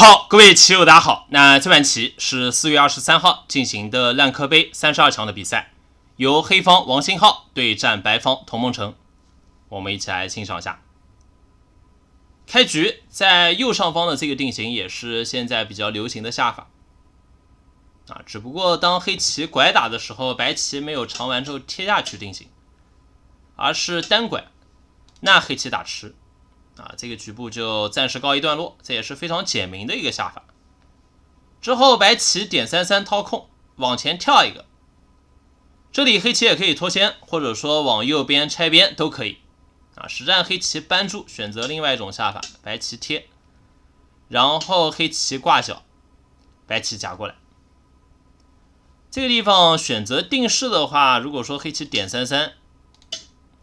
好，各位棋友，大家好。那这盘棋是四月二十三号进行的烂柯杯三十二强的比赛，由黑方王新浩对战白方童梦成。我们一起来欣赏一下。开局在右上方的这个定型也是现在比较流行的下法啊，只不过当黑棋拐打的时候，白棋没有长完之后贴下去定型，而是单拐，那黑棋打吃。啊，这个局部就暂时告一段落，这也是非常简明的一个下法。之后白棋点三三掏空，往前跳一个。这里黑棋也可以脱先，或者说往右边拆边都可以。啊，实战黑棋扳住，选择另外一种下法，白棋贴，然后黑棋挂角，白棋夹过来。这个地方选择定式的话，如果说黑棋点三三，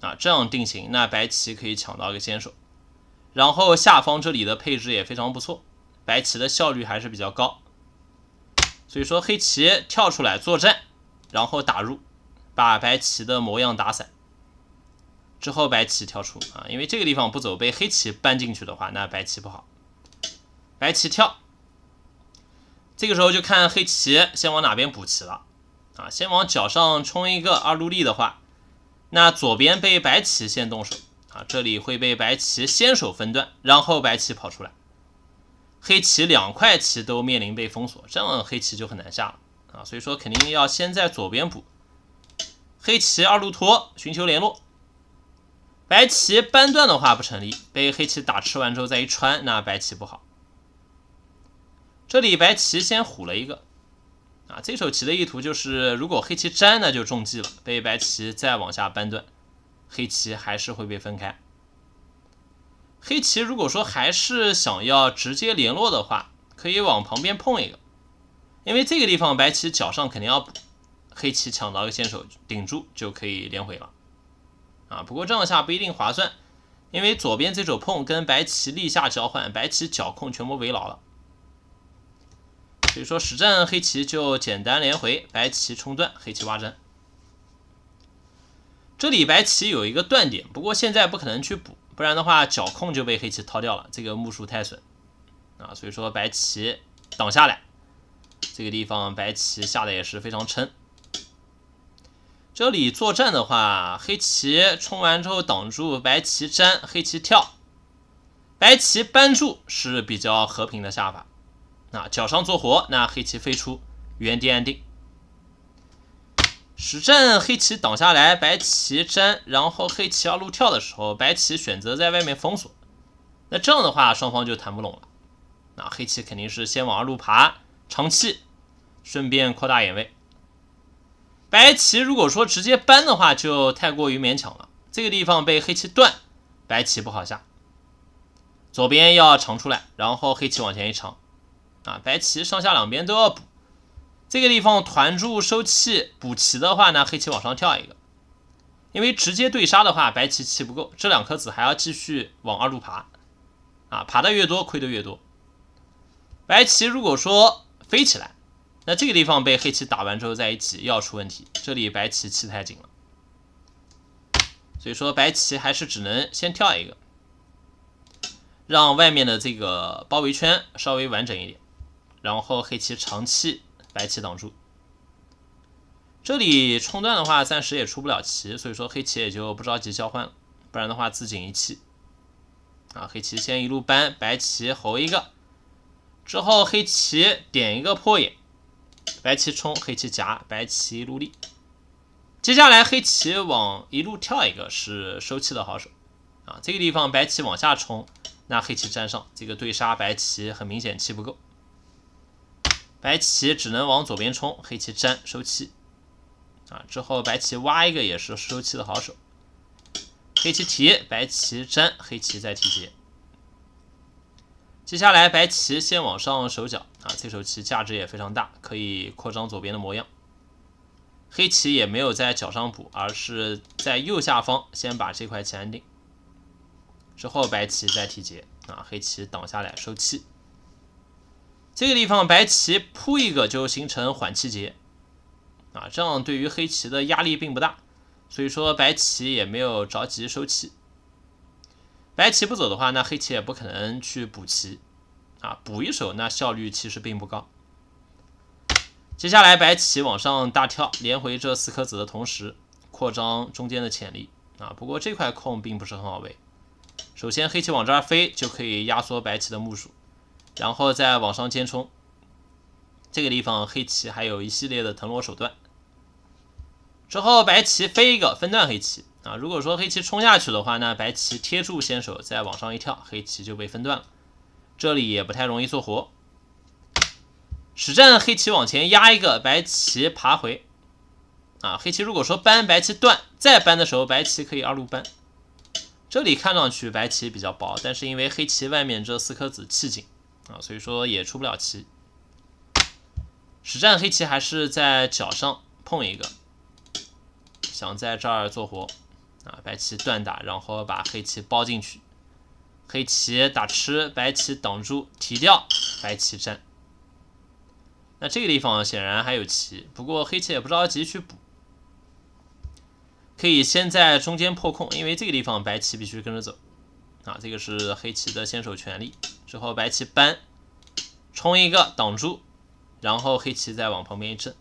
啊这样定型，那白棋可以抢到一个先手。然后下方这里的配置也非常不错，白棋的效率还是比较高，所以说黑棋跳出来作战，然后打入，把白棋的模样打散，之后白棋跳出啊，因为这个地方不走被黑棋搬进去的话，那白棋不好。白棋跳，这个时候就看黑棋先往哪边补棋了啊，先往角上冲一个二路力的话，那左边被白棋先动手。啊，这里会被白棋先手分段，然后白棋跑出来，黑棋两块棋都面临被封锁，这样黑棋就很难下了啊，所以说肯定要先在左边补。黑棋二路拖寻求联络，白棋扳断的话不成立，被黑棋打吃完之后再一穿，那白棋不好。这里白棋先虎了一个，啊，这手棋的意图就是如果黑棋粘，那就中计了，被白棋再往下扳断。黑棋还是会被分开。黑棋如果说还是想要直接联络的话，可以往旁边碰一个，因为这个地方白棋脚上肯定要，黑棋抢到一个先手顶住就可以连回了。啊，不过这样下不一定划算，因为左边这手碰跟白棋立下交换，白棋脚控全部围牢了。所以说实战黑棋就简单连回，白棋冲断，黑棋挖针。这里白棋有一个断点，不过现在不可能去补，不然的话角控就被黑棋掏掉了，这个目数太损啊，所以说白棋挡下来，这个地方白棋下的也是非常撑。这里作战的话，黑棋冲完之后挡住白棋粘，黑棋跳，白棋扳住是比较和平的下法。啊，脚上做活，那黑棋飞出，原地安定。实战黑棋挡下来，白棋粘，然后黑棋二路跳的时候，白棋选择在外面封锁，那这样的话双方就谈不拢了。那黑棋肯定是先往二路爬长气，顺便扩大眼位。白棋如果说直接搬的话，就太过于勉强了。这个地方被黑棋断，白棋不好下。左边要长出来，然后黑棋往前一长，啊，白棋上下两边都要补。这个地方团住收气补棋的话呢，黑棋往上跳一个，因为直接对杀的话，白棋气不够，这两颗子还要继续往二路爬，啊，爬的越多，亏的越多。白棋如果说飞起来，那这个地方被黑棋打完之后在一起要出问题，这里白棋气太紧了，所以说白棋还是只能先跳一个，让外面的这个包围圈稍微完整一点，然后黑棋长气。白棋挡住，这里冲断的话，暂时也出不了棋，所以说黑棋也就不着急交换了。不然的话，自井一气啊，黑棋先一路扳，白棋吼一个，之后黑棋点一个破眼，白棋冲，黑棋夹，白棋入力。接下来黑棋往一路跳一个，是收气的好手啊。这个地方白棋往下冲，那黑棋粘上，这个对杀白棋很明显气不够。白棋只能往左边冲，黑棋粘收气啊！之后白棋挖一个也是收气的好手，黑棋提，白棋粘，黑棋再提劫。接下来白棋先往上守角啊，这手棋价值也非常大，可以扩张左边的模样。黑棋也没有在角上补，而是在右下方先把这块棋安定，之后白棋再提劫啊，黑棋挡下来收气。这个地方白棋铺一个就形成缓气劫，啊，这样对于黑棋的压力并不大，所以说白棋也没有着急收气。白棋不走的话，那黑棋也不可能去补棋，啊，补一手那效率其实并不高。接下来白棋往上大跳，连回这四颗子的同时扩张中间的潜力，啊，不过这块空并不是很好围。首先黑棋往这儿飞就可以压缩白棋的目数。然后再往上尖冲，这个地方黑棋还有一系列的腾挪手段。之后白棋飞一个分段黑棋啊，如果说黑棋冲下去的话，那白棋贴住先手，再往上一跳，黑棋就被分段了。这里也不太容易做活。实战黑棋往前压一个，白棋爬回。啊，黑棋如果说搬白棋断，再搬的时候白棋可以二路搬。这里看上去白棋比较薄，但是因为黑棋外面这四颗子气紧。啊，所以说也出不了棋。实战黑棋还是在角上碰一个，想在这儿做活。啊，白棋断打，然后把黑棋包进去。黑棋打吃，白棋挡住，提掉，白棋占。那这个地方显然还有棋，不过黑棋也不着急去补。可以先在中间破空，因为这个地方白棋必须跟着走。啊，这个是黑棋的先手权利。之后白棋搬，冲一个挡住，然后黑棋再往旁边一震。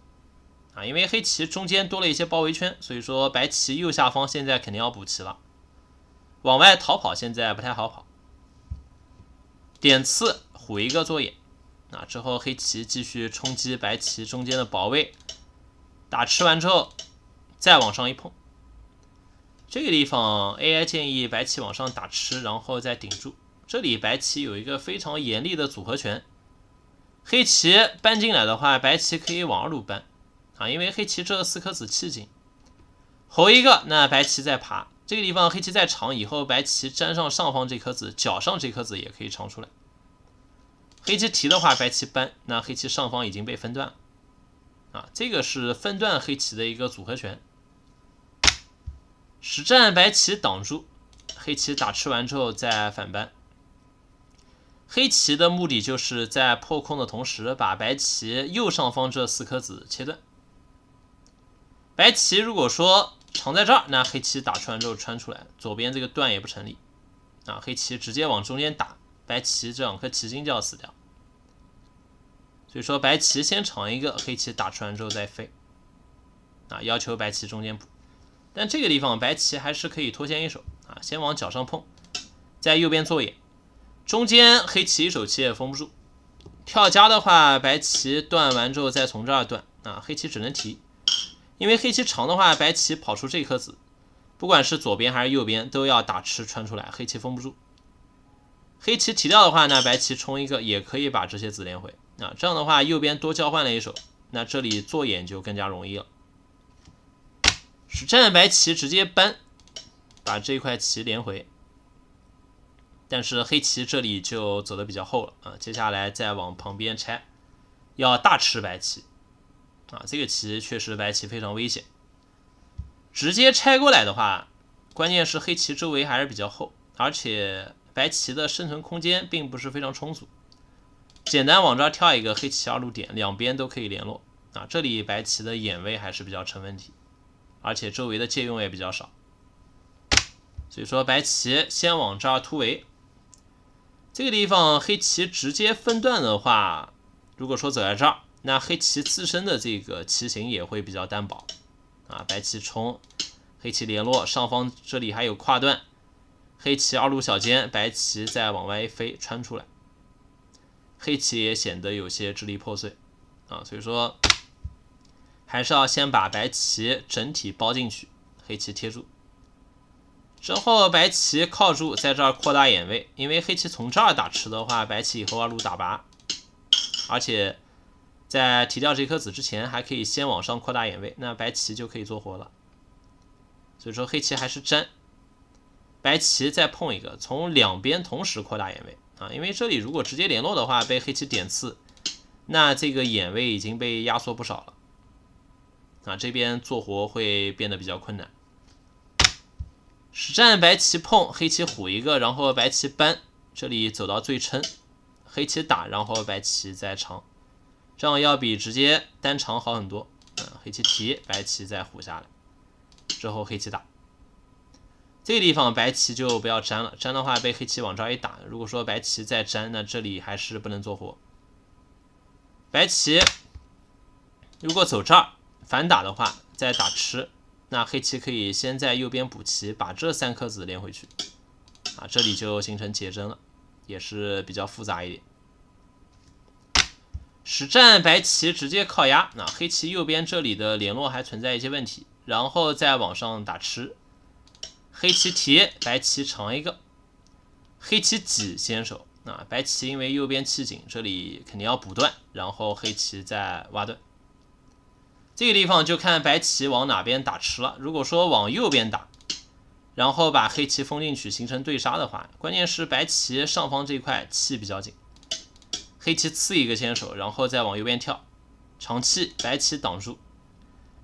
啊，因为黑棋中间多了一些包围圈，所以说白棋右下方现在肯定要补棋了。往外逃跑现在不太好跑。点刺虎一个做眼。啊，之后黑棋继续冲击白棋中间的保卫。打吃完之后，再往上一碰。这个地方 AI 建议白棋往上打吃，然后再顶住。这里白棋有一个非常严厉的组合拳，黑棋搬进来的话，白棋可以往二路搬啊，因为黑棋这四颗子气紧，活一个，那白棋再爬。这个地方黑棋再长以后，白棋粘上上方这颗子，脚上这颗子也可以长出来。黑棋提的话，白棋搬，那黑棋上方已经被分断啊，这个是分段黑棋的一个组合拳。实战，白棋挡住黑棋打吃完之后再反扳。黑棋的目的就是在破空的同时，把白棋右上方这四颗子切断。白棋如果说藏在这儿，那黑棋打吃完之后穿出来，左边这个断也不成立。啊，黑棋直接往中间打，白棋这两颗棋筋就要死掉。所以说，白棋先藏一个，黑棋打吃完之后再飞。啊，要求白棋中间补。但这个地方白棋还是可以拖先一手啊，先往角上碰，在右边做眼，中间黑棋一手棋也封不住。跳家的话，白棋断完之后再从这儿断啊，黑棋只能提，因为黑棋长的话，白棋跑出这颗子，不管是左边还是右边，都要打吃穿出来，黑棋封不住。黑棋提掉的话呢，白棋冲一个也可以把这些子连回啊，这样的话右边多交换了一手，那这里做眼就更加容易了。是站白棋直接搬，把这一块棋连回。但是黑棋这里就走的比较厚了啊，接下来再往旁边拆，要大吃白棋啊。这个棋确实白棋非常危险，直接拆过来的话，关键是黑棋周围还是比较厚，而且白棋的生存空间并不是非常充足。简单往这儿跳一个黑棋二路点，两边都可以联络啊。这里白棋的眼位还是比较成问题。而且周围的借用也比较少，所以说白棋先往这儿突围。这个地方黑棋直接分段的话，如果说走在这儿，那黑棋自身的这个棋形也会比较单薄啊。白棋冲，黑棋联络上方这里还有跨段，黑棋二路小尖，白棋再往外飞穿出来，黑棋也显得有些支离破碎啊。所以说。还是要先把白棋整体包进去，黑棋贴住之后，白棋靠住，在这儿扩大眼位。因为黑棋从这儿打吃的话，白棋以后二路打拔，而且在提掉这颗子之前，还可以先往上扩大眼位，那白棋就可以做活了。所以说黑棋还是粘，白棋再碰一个，从两边同时扩大眼位啊！因为这里如果直接联络的话，被黑棋点刺，那这个眼位已经被压缩不少了。啊，这边做活会变得比较困难。实战白棋碰黑棋虎一个，然后白棋扳，这里走到最撑，黑棋打，然后白棋再长，这样要比直接单长好很多。嗯，黑棋提，白棋再虎下来，之后黑棋打，这个地方白棋就不要粘了，粘的话被黑棋往这儿一打。如果说白棋再粘，那这里还是不能做活。白棋如果走这儿。反打的话，再打吃，那黑棋可以先在右边补棋，把这三颗子连回去，啊，这里就形成结针了，也是比较复杂一点。实战白棋直接靠压，那黑棋右边这里的联络还存在一些问题，然后再往上打吃，黑棋提，白棋长一个，黑棋挤先手，啊，白棋因为右边气紧，这里肯定要补断，然后黑棋再挖断。这个地方就看白棋往哪边打吃了。如果说往右边打，然后把黑棋封进去，形成对杀的话，关键是白棋上方这块气比较紧。黑棋刺一个先手，然后再往右边跳，长气，白棋挡住。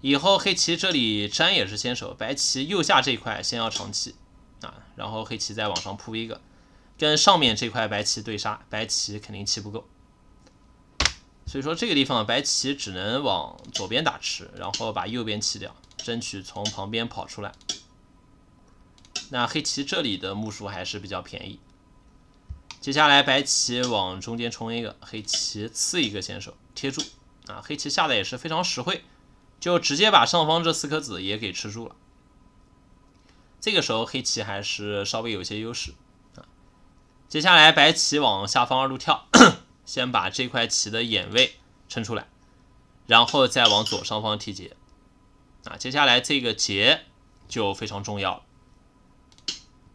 以后黑棋这里粘也是先手，白棋右下这块先要长气啊，然后黑棋再往上扑一个，跟上面这块白棋对杀，白棋肯定气不够。所以说这个地方白棋只能往左边打吃，然后把右边弃掉，争取从旁边跑出来。那黑棋这里的目数还是比较便宜。接下来白棋往中间冲一个，黑棋刺一个先手贴住啊，黑棋下的也是非常实惠，就直接把上方这四颗子也给吃住了。这个时候黑棋还是稍微有些优势啊。接下来白棋往下方二路跳。先把这块棋的眼位撑出来，然后再往左上方提劫，啊，接下来这个劫就非常重要了。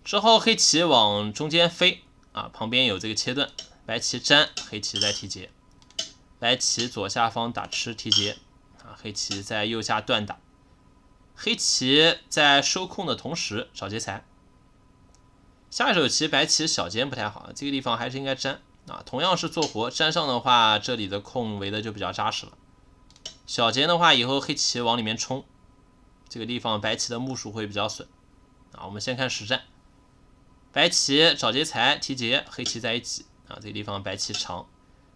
之后黑棋往中间飞，啊，旁边有这个切断，白棋粘，黑棋再提劫，白棋左下方打吃提劫，啊，黑棋在右下断打，黑棋在收控的同时找劫财。下一手棋白棋小尖不太好，这个地方还是应该粘。啊，同样是做活，粘上的话，这里的空围的就比较扎实了。小杰的话，以后黑棋往里面冲，这个地方白棋的目数会比较损。啊，我们先看实战，白棋找劫财提劫，黑棋在一起啊，这地方白棋长，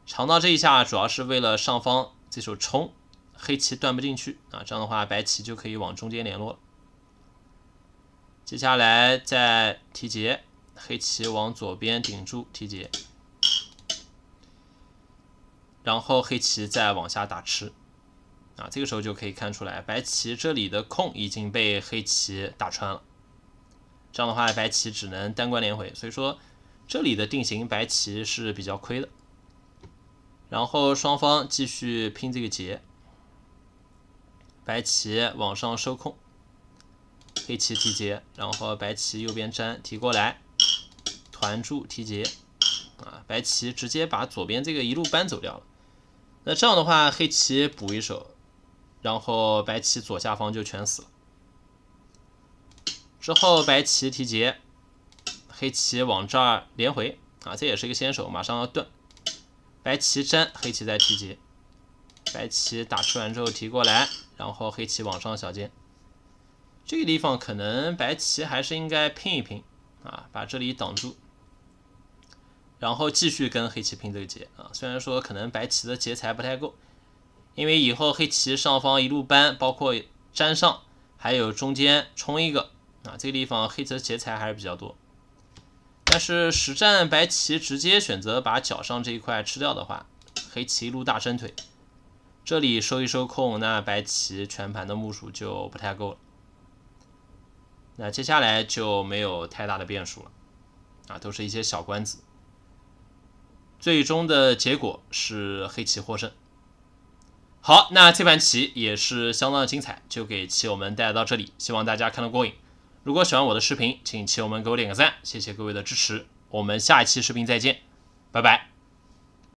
长到这一下主要是为了上方这手冲，黑棋断不进去啊，这样的话白棋就可以往中间联络了。接下来再提劫，黑棋往左边顶住提劫。然后黑棋再往下打吃，啊，这个时候就可以看出来，白棋这里的空已经被黑棋打穿了，这样的话白棋只能单关连回，所以说这里的定型白棋是比较亏的。然后双方继续拼这个劫，白棋往上收空，黑棋提劫，然后白棋右边粘提过来，团住提劫。啊，白棋直接把左边这个一路搬走掉了。那这样的话，黑棋补一手，然后白棋左下方就全死了。之后白棋提劫，黑棋往这儿连回，啊，这也是一个先手，马上要断。白棋粘，黑棋再提劫。白棋打出完之后提过来，然后黑棋往上小尖。这个地方可能白棋还是应该拼一拼，啊，把这里挡住。然后继续跟黑棋拼这个劫啊，虽然说可能白棋的劫材不太够，因为以后黑棋上方一路扳，包括粘上，还有中间冲一个啊，这个地方黑棋的劫材还是比较多。但是实战白棋直接选择把脚上这一块吃掉的话，黑棋一路大伸腿，这里收一收空，那白棋全盘的目数就不太够了。那接下来就没有太大的变数了啊，都是一些小官子。最终的结果是黑棋获胜。好，那这盘棋也是相当的精彩，就给棋友们带来到这里，希望大家看得过瘾。如果喜欢我的视频，请棋友们给我点个赞，谢谢各位的支持。我们下一期视频再见，拜拜。